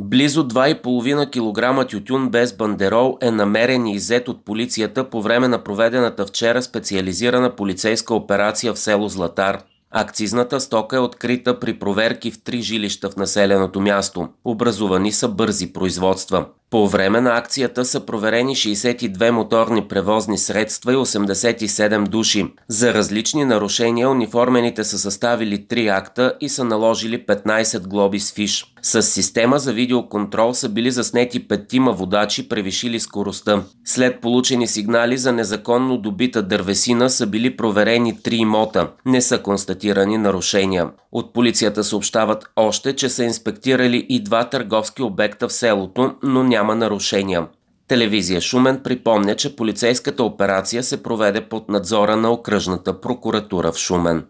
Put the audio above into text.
Близо 2,5 кг тютюн без бандерол е намерен и иззет от полицията по време на проведената вчера специализирана полицейска операция в село Златар. Акцизната стока е открита при проверки в три жилища в населеното място. Образувани са бързи производства. По време на акцията са проверени 62 моторни превозни средства и 87 души. За различни нарушения униформените са съставили 3 акта и са наложили 15 глоби с фиш. С система за видеоконтрол са били заснети петима водачи, превишили скоростта. След получени сигнали за незаконно добита дървесина са били проверени три имота. Не са констатирани нарушения. От полицията съобщават още, че са инспектирали и два търговски обекта в селото, но няма няма нарушения. Телевизия Шумен припомня, че полицейската операция се проведе под надзора на окръжната прокуратура в Шумен.